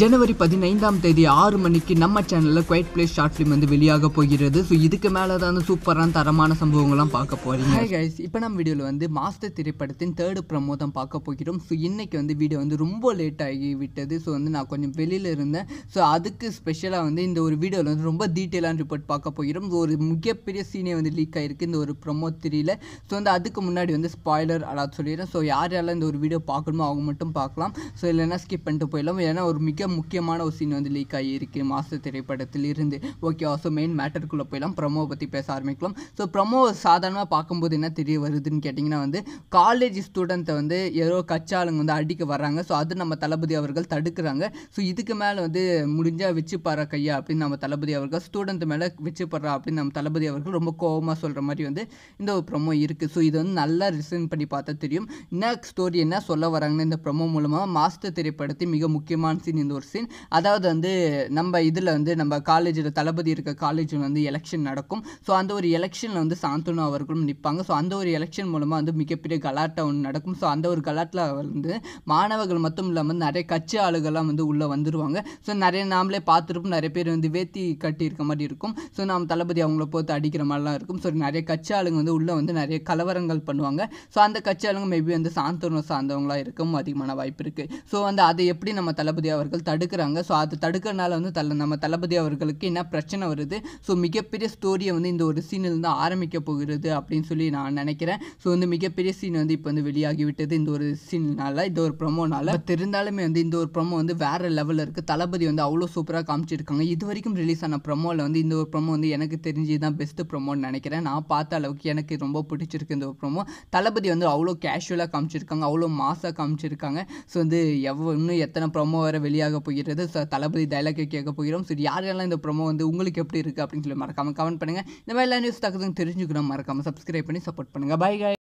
ஜனவரி பதினைந்தாம் தேதி ஆறு மணிக்கு நம்ம சேனலில் குவைட் பிளேஸ் ஷார்ட் ஃபிலிம் வந்து வெளியாக போகிறது ஸோ இதுக்கு மேலே தான் சூப்பரான தரமான சம்பவங்கள்லாம் பார்க்க போகிறீங்க இப்போ நம்ம வீடியோவில் வந்து மாஸ்டர் திரைப்படத்தின் தேர்டு ப்ரமோதம் பார்க்க போகிறோம் ஸோ இன்றைக்கி வந்து வீடியோ வந்து ரொம்ப லேட் ஆகி விட்டது ஸோ வந்து நான் கொஞ்சம் வெளியில் இருந்தேன் ஸோ அதுக்கு ஸ்பெஷலாக வந்து இந்த ஒரு வீடியோவில் வந்து ரொம்ப டீட்டெயிலான ரிப்போர்ட் பார்க்க போகிறோம் ஒரு மிகப்பெரிய சீனே வந்து லீக் ஆகிருக்கு இந்த ஒரு ப்ரமோ தெரியல ஸோ வந்து அதுக்கு முன்னாடி வந்து ஸ்பாய்லர் அலாட் சொல்லிடுறேன் ஸோ யார் யாரெல்லாம் இந்த ஒரு வீடியோ பார்க்கணுமோ அவங்க மட்டும் பார்க்கலாம் ஸோ இல்லைன்னா ஸ்கிப் பண்ணிட்டு போயிடலாம் ஏன்னா ஒரு மிக முக்கியமான ஒரு சீன் வந்து லீக் ஆகி இருக்கு மாஸ்டர் திரைப்படத்தில் இருந்து ஓகே ஸோ மெயின் மேட்டருக்குள்ளே போயிடலாம் ப்ரமோவை பற்றி பேச ஆரம்பிக்கலாம் ஸோ ப்ரமோ சாதாரணமாக பார்க்கும்போது என்ன தெரிய வருதுன்னு கேட்டிங்கன்னா வந்து காலேஜ் ஸ்டூடெண்ட்டை வந்து ஏதோ கச்சாளுங்க வந்து அடிக்க வர்றாங்க ஸோ அது நம்ம தளபதி அவர்கள் தடுக்கிறாங்க ஸோ இதுக்கு மேலே வந்து முடிஞ்சால் வச்சு பாரு கையா அப்படின்னு நம்ம தளபதி அவர்கள் ஸ்டூடெண்ட் மேலே வச்சு பாடுறா அப்படின்னு நம்ம தளபதி அவர்கள் ரொம்ப கோபமாக சொல்கிற மாதிரி வந்து இந்த ஒரு ப்ரமோ இருக்குது ஸோ இது வந்து நல்லா ரிசன் பண்ணி பார்த்தா தெரியும் என்ன ஸ்டோரி என்ன சொல்ல வராங்கன்னு இந்த ப்ரமோ மூலமாக மாஸ்டர் திரைப்படத்தின் மிக முக்கியமான சீன் இந்த ஒரு சீன் அதாவது வந்து நம்ம இதில் வந்து நம்ம காலேஜில் தளபதி இருக்க காலேஜில் வந்து எலெக்ஷன் நடக்கும் ஸோ அந்த ஒரு எலெக்ஷனில் வந்து சாந்தனு அவர்களும் நிற்பாங்க ஸோ அந்த ஒரு எலெக்ஷன் மூலமாக வந்து மிகப்பெரிய கலாட்டம் ஒன்று நடக்கும் ஸோ அந்த ஒரு கலாட்டில் வந்து மாணவர்கள் மட்டும் இல்லாமல் நிறைய கட்சி ஆளுகள்லாம் வந்து உள்ளே வந்துடுவாங்க ஸோ நிறைய நாமளே பார்த்துருப்போம் நிறைய பேர் வந்து வேத்தி கட்டி இருக்க மாதிரி இருக்கும் ஸோ நாம் தளபதி அவங்கள போத்து அடிக்கிற மாதிரிலாம் இருக்கும் ஸோ நிறைய கட்சி ஆளுங்க வந்து உள்ளே வந்து நிறைய கலவரங்கள் பண்ணுவாங்க ஸோ அந்த கட்சி ஆளுங்க மேபி வந்து சாந்தனு சார்ந்தவங்களாக இருக்கவும் அதிகமான வாய்ப்பு இருக்குது ஸோ வந்து அதை எப்படி நம்ம தளபதி அவர்கள் தடுக்கிறாங்க ஸோ அது தடுக்கிறனால வந்து தல நம்ம தளபதி அவர்களுக்கு என்ன பிரச்சனை வருது ஸோ மிகப்பெரிய ஸ்டோரியை வந்து இந்த ஒரு சீனில் தான் ஆரம்பிக்க போகிறது அப்படின்னு சொல்லி நான் நினைக்கிறேன் ஸோ வந்து மிகப்பெரிய சீன் வந்து இப்போ வந்து வெளியாகிவிட்டது இந்த ஒரு சீனால் இந்த ஒரு ப்ரொமோனால் தெரிந்தாலுமே வந்து இந்த ஒரு ப்ரொமோ வந்து வேறு லெவலில் இருக்குது தளபதி வந்து அவ்வளோ சூப்பராக காமிச்சிருக்காங்க இது வரைக்கும் ரிலீஸ் ஆன ப்ரொமோவில் வந்து இந்த ஒரு ப்ரொமோ வந்து எனக்கு தெரிஞ்சு தான் பெஸ்ட்டு ப்ரொமோன்னு நினைக்கிறேன் நான் பார்த்த அளவுக்கு எனக்கு ரொம்ப பிடிச்சிருக்கு இந்த ஒரு ப்ரொமோ தளபதி வந்து அவ்வளோ கேஷுவலாக காமிச்சிருக்காங்க அவ்வளோ மாசாக காமிச்சிருக்காங்க ஸோ வந்து எவ்வளோ இன்னும் எத்தனை ப்ரொமோ வர வெளியாக ஆக போகிறது தளபதி டைலாக்கை கேட்க போகிறோம் சரி யார் யாரெல்லாம் இந்த ப்ரோமோ வந்து உங்களுக்கு எப்படி இருக்குது அப்படின்னு சொல்லி மறக்காமல் கமெண்ட் பண்ணுங்கள் இந்த மாதிரி எல்லா நியூஸ் தகவலும் தெரிஞ்சுக்கணும் மறக்காமல் சப்ஸ்கிரைப் பண்ணி சப்போர்ட் பண்ணுங்கள் பை